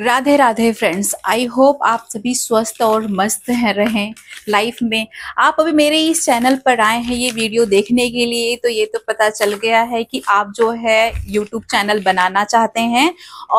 Radhe Radhe friends I hope आप सभी स्वस्थ और मस्त हैं रहें लाइफ में आप अभी मेरे इस चैनल पर आए हैं ये वीडियो देखने के लिए तो ये तो पता चल गया है कि आप जो है यूट्यूब चैनल बनाना चाहते हैं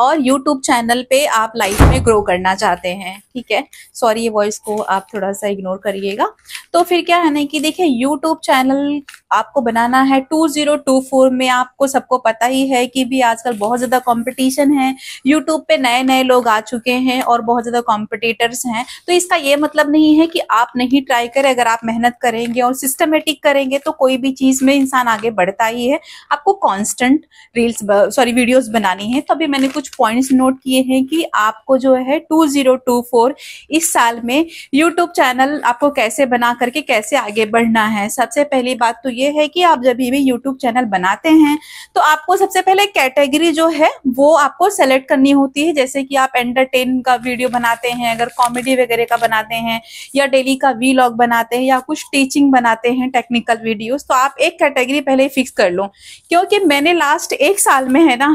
और यूट्यूब चैनल पे आप लाइफ में ग्रो करना चाहते हैं ठीक है सॉरी ये वॉइस को आप थोड़ा सा इग्नोर करिएगा तो फिर क्या है ना कि देखिए यूट्यूब चैनल आपको बनाना है फोर में आपको सबको पता ही है कि भी आजकल बहुत ज़्यादा कंपटीशन है यूट्यूब पे नए नए लोग आ चुके हैं और बहुत ज्यादा कॉम्पिटिटर्स हैं तो इसका ये मतलब नहीं है कि आप नहीं ट्राई करें अगर आप मेहनत करेंगे और सिस्टमेटिक करेंगे तो कोई भी चीज में इंसान आगे बढ़ता ही है आपको कॉन्स्टेंट रील्स सॉरी वीडियोज बनानी है तो अभी मैंने कुछ पॉइंट्स नोट किए हैं कि आपको जो है 2024 इस साल में यूट्यूब चैनल आपको कैसे बना करके कैसे आगे बढ़ना है सबसे पहली बात तो ये है कि आप जब भी यूट्यूब चैनल बनाते हैं तो आपको सबसे पहले कैटेगरी जो है वो आपको सेलेक्ट करनी होती है जैसे कि या आप एंटरटेन का वीडियो बनाते हैं अगर कॉमेडी वगैरह का बनाते हैं या डेली का वी बनाते हैं या कुछ टीचिंग बनाते हैं टेक्निकल वीडियोस तो आप एक कैटेगरी पहले फिक्स कर लो क्योंकि मैंने लास्ट एक साल में है ना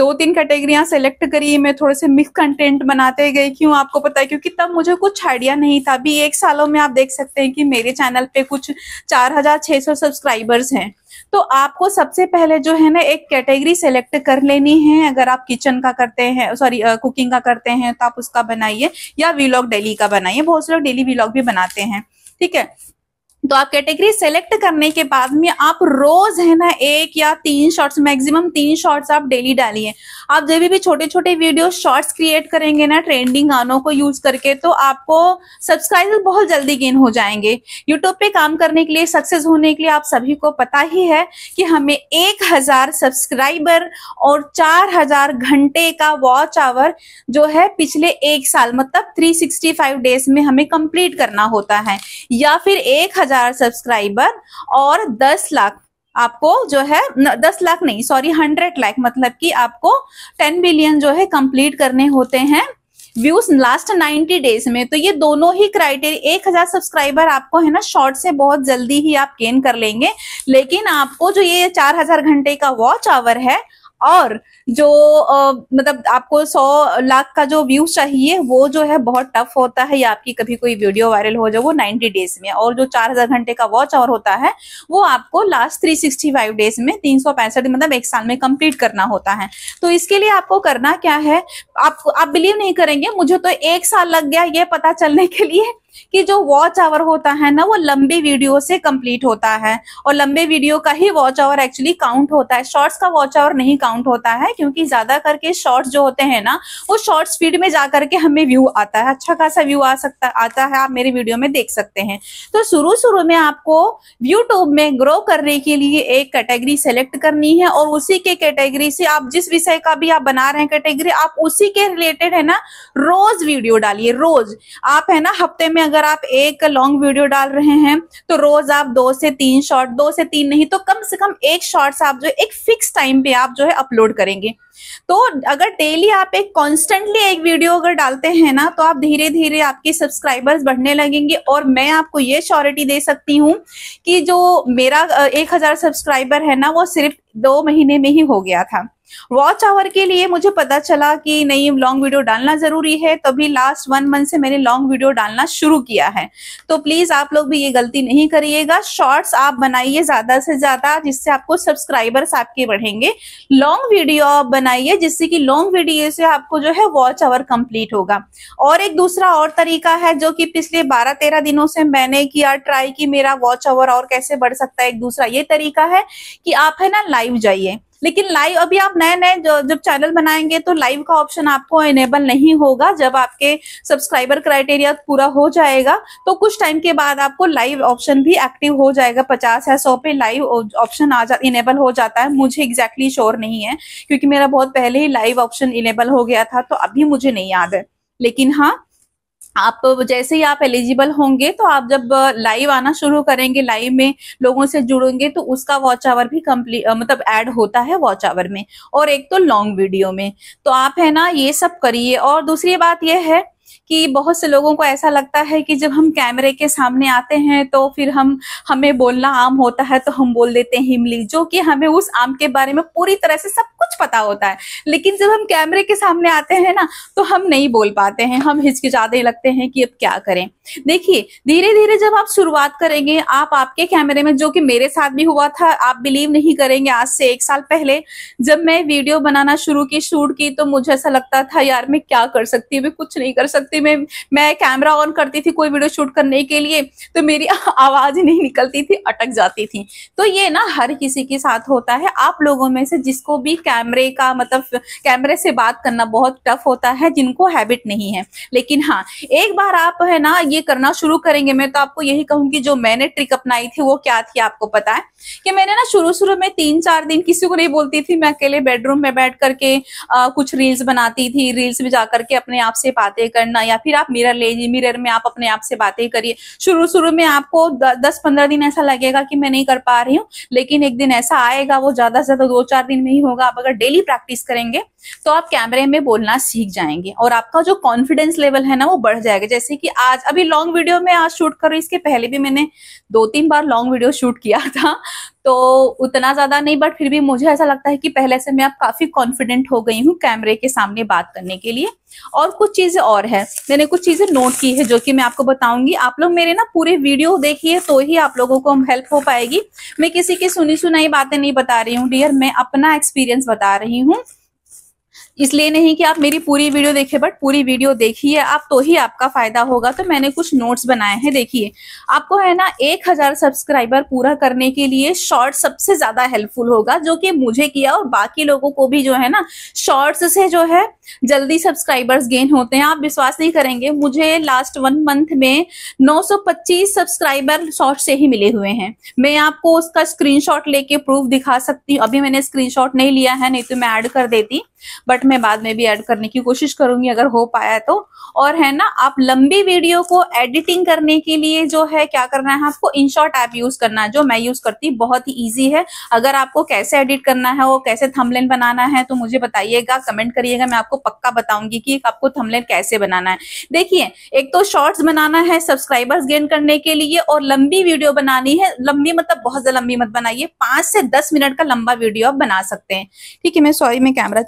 दो तीन कैटेगरिया सेलेक्ट करी मैं थोड़े से मिक्स कंटेंट बनाते गई क्यों आपको पता है क्योंकि तब मुझे कुछ आइडिया नहीं था अभी एक सालों में आप देख सकते हैं कि मेरे चैनल पे कुछ चार हजार छह सौ सब्सक्राइबर्स हैं तो आपको सबसे पहले जो है ना एक कैटेगरी सेलेक्ट कर लेनी है अगर आप किचन का करते हैं सॉरी कुकिंग का करते हैं तो आप उसका बनाइए या वीलॉग डेली का बनाइए बहुत से लोग डेली वीलॉग भी बनाते हैं ठीक है तो आप कैटेगरी सेलेक्ट करने के बाद में आप रोज है ना एक या तीन शॉर्ट्स मैक्सिमम तीन शॉर्ट्स आप डेली डालिए आप जब भी छोटे छोटे वीडियो शॉर्ट्स क्रिएट करेंगे ना ट्रेंडिंग गानों को यूज करके तो आपको सब्सक्राइबर बहुत जल्दी गेन हो जाएंगे यूट्यूब पे काम करने के लिए सक्सेस होने के लिए आप सभी को पता ही है कि हमें एक हजार सब्सक्राइबर और चार हजार घंटे का वॉच आवर जो है पिछले एक साल मतलब थ्री डेज में हमें कंप्लीट करना होता है या फिर एक हजार हजार सब्सक्राइबर और दस लाख आपको जो है दस लाख नहीं सॉरी हंड्रेड लाख मतलब कि आपको टेन बिलियन जो है कंप्लीट करने होते हैं व्यूज लास्ट नाइन्टी डेज में तो ये दोनों ही क्राइटेरिया एक हजार सब्सक्राइबर आपको है ना शॉर्ट से बहुत जल्दी ही आप गेन कर लेंगे लेकिन आपको जो ये चार हजार घंटे का वॉच आवर है और जो आ, मतलब आपको सौ लाख का जो व्यूज चाहिए वो जो है बहुत टफ होता है या आपकी कभी कोई वीडियो वायरल हो जाए वो नाइनटी डेज में और जो चार हजार घंटे का वॉच आवर होता है वो आपको last three sixty five days में तीन सौ पैंसठ मतलब एक साल में कंप्लीट करना होता है तो इसके लिए आपको करना क्या है आप आप बिलीव नहीं करेंगे मुझे तो एक साल लग गया ये पता चलने के लिए कि जो वॉच आवर होता है ना वो लंबे वीडियो से कंप्लीट होता है और लंबे वीडियो का ही वॉच आवर एक्चुअली काउंट होता है शॉर्ट्स का वॉच आवर नहीं काउंट होता है क्योंकि ज्यादा करके शॉर्ट्स जो होते हैं ना वो शॉर्ट स्पीड में जा करके हमें व्यू आता है अच्छा खासा व्यू आ सकता आता है आप मेरे वीडियो में देख सकते हैं तो शुरू शुरू में आपको यूट्यूब में ग्रो करने के लिए एक कैटेगरी सेलेक्ट करनी है और उसी के कैटेगरी से आप जिस विषय का भी आप बना रहे हैं कैटेगरी आप उसी के रिलेटेड है ना रोज वीडियो डालिए रोज आप है ना हफ्ते में अगर आप एक लॉन्ग वीडियो डाल रहे हैं तो रोज आप दो से तीन शॉर्ट दो से तीन नहीं तो कम से कम एक शॉर्ट आप जो एक फिक्स टाइम पे आप जो है अपलोड करेंगे तो अगर डेली आप एक कॉन्स्टेंटली एक वीडियो अगर डालते हैं ना तो आप धीरे धीरे आपके सब्सक्राइबर्स बढ़ने लगेंगे और मैं आपको ये श्योरिटी दे सकती हूँ कि जो मेरा एक हजार सब्सक्राइबर है ना वो सिर्फ दो महीने में ही हो गया था वॉच आवर के लिए मुझे पता चला कि नहीं लॉन्ग वीडियो डालना जरूरी है तभी लास्ट वन मंथ से मैंने लॉन्ग वीडियो डालना शुरू किया है तो प्लीज आप लोग भी ये गलती नहीं करिएगा शॉर्ट्स आप बनाइए ज्यादा से ज्यादा जिससे आपको सब्सक्राइबर्स आपके बढ़ेंगे लॉन्ग वीडियो आप बनाइए जिससे कि लॉन्ग वीडियो से आपको जो है वॉच आवर कंप्लीट होगा और एक दूसरा और तरीका है जो कि पिछले बारह तेरह दिनों से मैंने किया ट्राई की मेरा वॉच आवर और कैसे बढ़ सकता है एक दूसरा ये तरीका है कि आप है ना लाइव जाइए लेकिन लाइव अभी आप नए नए जब चैनल बनाएंगे तो लाइव का ऑप्शन आपको इनेबल नहीं होगा जब आपके सब्सक्राइबर क्राइटेरिया पूरा हो जाएगा तो कुछ टाइम के बाद आपको लाइव ऑप्शन भी एक्टिव हो जाएगा पचास या सौ पे लाइव ऑप्शन आ जा इनेबल हो जाता है मुझे एग्जैक्टली exactly श्योर नहीं है क्योंकि मेरा बहुत पहले ही लाइव ऑप्शन इनेबल हो गया था तो अभी मुझे नहीं याद है लेकिन हाँ आप जैसे ही आप एलिजिबल होंगे तो आप जब लाइव आना शुरू करेंगे लाइव में लोगों से जुड़ेंगे तो उसका वॉच आवर भी कम्प्लीट मतलब ऐड होता है वॉच आवर में और एक तो लॉन्ग वीडियो में तो आप है ना ये सब करिए और दूसरी बात यह है कि बहुत से लोगों को ऐसा लगता है कि जब हम कैमरे के सामने आते हैं तो फिर हम हमें बोलना आम होता है तो हम बोल देते हैं इमली जो कि हमें उस आम के बारे में पूरी तरह से सब कुछ पता होता है लेकिन जब हम कैमरे के सामने आते हैं ना तो हम नहीं बोल पाते हैं हम हिचकिचाते लगते हैं कि अब क्या करें देखिए धीरे धीरे जब आप शुरुआत करेंगे आप आपके कैमरे में जो कि मेरे साथ भी हुआ था आप बिलीव नहीं करेंगे आज से एक साल पहले जब मैं वीडियो बनाना शुरू की शूट की तो मुझे ऐसा लगता था यार मैं क्या कर सकती हूँ कुछ नहीं कर सकती सकते मैं मैं कैमरा ऑन करती थी कोई वीडियो शूट करने के लिए तो मेरी आवाज नहीं निकलती थी अटक जाती थी तो ये ना हर किसी के साथ होता है आप लोगों में से जिसको भी कैमरे का मतलब कैमरे से बात करना बहुत टफ होता है जिनको हैबिट नहीं है लेकिन हाँ एक बार आप है ना ये करना शुरू करेंगे मैं तो आपको यही कहूंगी जो मैंने ट्रिक अपनाई थी वो क्या थी आपको पता है कि मैंने ना शुरू शुरू में तीन चार दिन किसी को नहीं बोलती थी मैं अकेले बेडरूम में बैठ करके आ, कुछ रील्स बनाती थी रील्स में जाकर के अपने आप से बातें करनी करना या फिर आप मिरर लीजिए मिरर में आप अपने आप से बातें करिए शुरू शुरू में आपको द, दस पंद्रह दिन ऐसा लगेगा कि मैं नहीं कर पा रही हूँ लेकिन एक दिन ऐसा आएगा वो ज्यादा से ज्यादा दो चार दिन में ही होगा आप अगर डेली प्रैक्टिस करेंगे तो आप कैमरे में बोलना सीख जाएंगे और आपका जो कॉन्फिडेंस लेवल है ना वो बढ़ जाएगा जैसे कि आज अभी लॉन्ग वीडियो में आज शूट कर रही इसके पहले भी मैंने दो तीन बार लॉन्ग वीडियो शूट किया था तो उतना ज्यादा नहीं बट फिर भी मुझे ऐसा लगता है कि पहले से मैं अब काफी कॉन्फिडेंट हो गई हूँ कैमरे के सामने बात करने के लिए और कुछ चीजें और है मैंने कुछ चीजें नोट की है जो कि मैं आपको बताऊंगी आप लोग मेरे ना पूरे वीडियो देखिए तो ही आप लोगों को हेल्प हो पाएगी मैं किसी की सुनी सुनाई बातें नहीं बता रही हूँ डियर मैं अपना एक्सपीरियंस बता रही हूँ इसलिए नहीं कि आप मेरी पूरी वीडियो देखें बट पूरी वीडियो देखिए आप तो ही आपका फायदा होगा तो मैंने कुछ नोट्स बनाए हैं देखिए आपको है ना एक हजार सब्सक्राइबर पूरा करने के लिए शॉर्ट सबसे ज्यादा हेल्पफुल होगा जो कि मुझे किया और बाकी लोगों को भी जो है ना शॉर्ट्स से जो है जल्दी सब्सक्राइबर्स गेन होते हैं आप विश्वास नहीं करेंगे मुझे लास्ट वन मंथ में 925 सब्सक्राइबर शॉर्ट से ही मिले हुए हैं मैं आपको उसका स्क्रीनशॉट लेके प्रूफ दिखा सकती हूँ अभी मैंने स्क्रीनशॉट नहीं लिया है नहीं तो मैं ऐड कर देती बट मैं बाद में भी ऐड करने की कोशिश करूंगी अगर हो पाया तो और है ना आप लंबी वीडियो को एडिटिंग करने के लिए जो है क्या करना है आपको शॉर्ट ऐप यूज करना है जो मैं यूज करती बहुत ही ईजी है अगर आपको कैसे एडिट करना है और कैसे थमलेन बनाना है तो मुझे बताइएगा कमेंट करिएगा मैं आपको पक्का बताऊंगी कि आपको थंबनेल कैसे बनाना है देखिए एक तो शॉर्ट्स बनाना है सब्सक्राइबर्स गेन करने के लिए और लंबी वीडियो बनानी है लंबी मतलब बहुत ज्यादा लंबी मत बनाइए पांच से दस मिनट का लंबा वीडियो आप बना सकते हैं ठीक है मैं सॉरी मैं कैमरा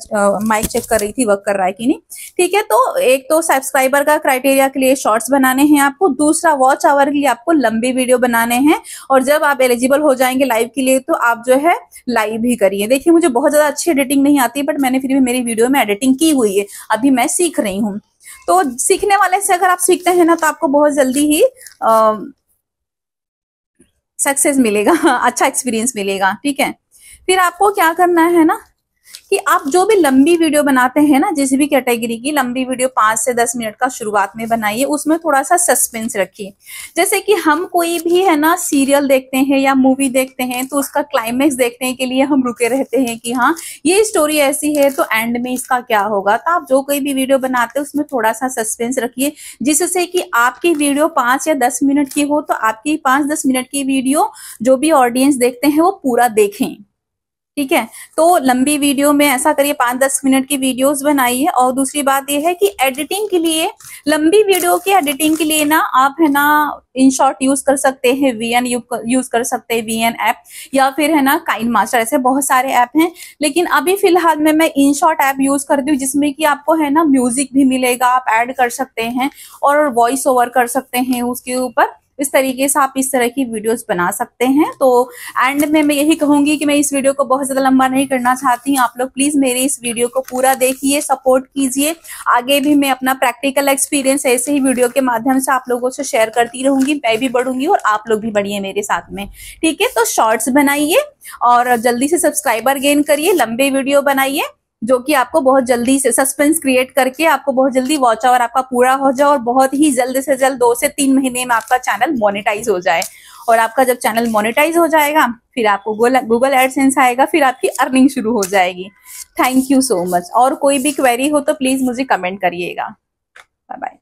माइक चेक कर रही थी वर्क कर रहा है कि नहीं ठीक है तो एक तो सब्सक्राइबर का क्राइटेरिया के लिए शॉर्ट्स बनाने हैं आपको दूसरा वॉच आवर के लिए आपको लंबी वीडियो बनाने हैं और जब आप एलिजिबल हो जाएंगे लाइव के लिए तो आप जो है लाइव भी करिए देखिए मुझे बहुत ज्यादा अच्छी एडिटिंग नहीं आती बट मैंने फिर भी मेरी वीडियो में एडिटिंग की हुई है अभी मैं सीख रही हूँ तो सीखने वाले से अगर आप सीखते हैं ना तो आपको बहुत जल्दी ही सक्सेस मिलेगा अच्छा एक्सपीरियंस मिलेगा ठीक है फिर आपको क्या करना है ना कि आप जो भी लंबी वीडियो बनाते हैं ना जिस भी कैटेगरी की लंबी वीडियो पांच से दस मिनट का शुरुआत में बनाइए उसमें थोड़ा सा सस्पेंस रखिए जैसे कि हम कोई भी है ना सीरियल देखते हैं या मूवी देखते हैं तो उसका क्लाइमैक्स देखने के लिए हम रुके रहते हैं कि हाँ ये स्टोरी ऐसी है तो एंड में इसका क्या होगा तो आप जो कोई भी वीडियो बनाते हैं उसमें थोड़ा सा सस्पेंस रखिए जिससे कि आपकी वीडियो पांच या दस मिनट की हो तो आपकी पांच दस मिनट की वीडियो जो भी ऑडियंस देखते हैं वो पूरा देखें ठीक है तो लंबी वीडियो में ऐसा करिए पांच दस मिनट की वीडियोस बनाइए और दूसरी बात यह है कि एडिटिंग के लिए लंबी वीडियो की एडिटिंग के लिए ना आप है ना इन शॉर्ट यूज कर सकते हैं वीएन यूज कर सकते हैं वीएन ऐप या फिर है ना काइन मास्टर ऐसे बहुत सारे ऐप हैं लेकिन अभी फिलहाल में मैं इन शॉर्ट ऐप यूज करती हूँ जिसमें कि आपको है ना म्यूजिक भी मिलेगा आप एड कर सकते हैं और वॉइस ओवर कर सकते हैं उसके ऊपर इस तरीके से आप इस तरह की वीडियोस बना सकते हैं तो एंड में मैं यही कहूंगी कि मैं इस वीडियो को बहुत ज़्यादा लंबा नहीं करना चाहती आप लोग प्लीज़ मेरे इस वीडियो को पूरा देखिए सपोर्ट कीजिए आगे भी मैं अपना प्रैक्टिकल एक्सपीरियंस ऐसे ही वीडियो के माध्यम से आप लोगों से शेयर करती रहूंगी मैं भी बढ़ूंगी और आप लोग भी बढ़िए मेरे साथ में ठीक है तो शॉर्ट्स बनाइए और जल्दी से सब्सक्राइबर गेन करिए लंबे वीडियो बनाइए जो कि आपको बहुत जल्दी से सस्पेंस क्रिएट करके आपको बहुत जल्दी वॉच आवर आपका पूरा हो जाए और बहुत ही जल्द से जल्द दो से तीन महीने में आपका चैनल मोनेटाइज हो जाए और आपका जब चैनल मोनेटाइज हो जाएगा फिर आपको गूगल एडसेंस आएगा फिर आपकी अर्निंग शुरू हो जाएगी थैंक यू सो मच और कोई भी क्वेरी हो तो प्लीज मुझे कमेंट करिएगा बाय बाय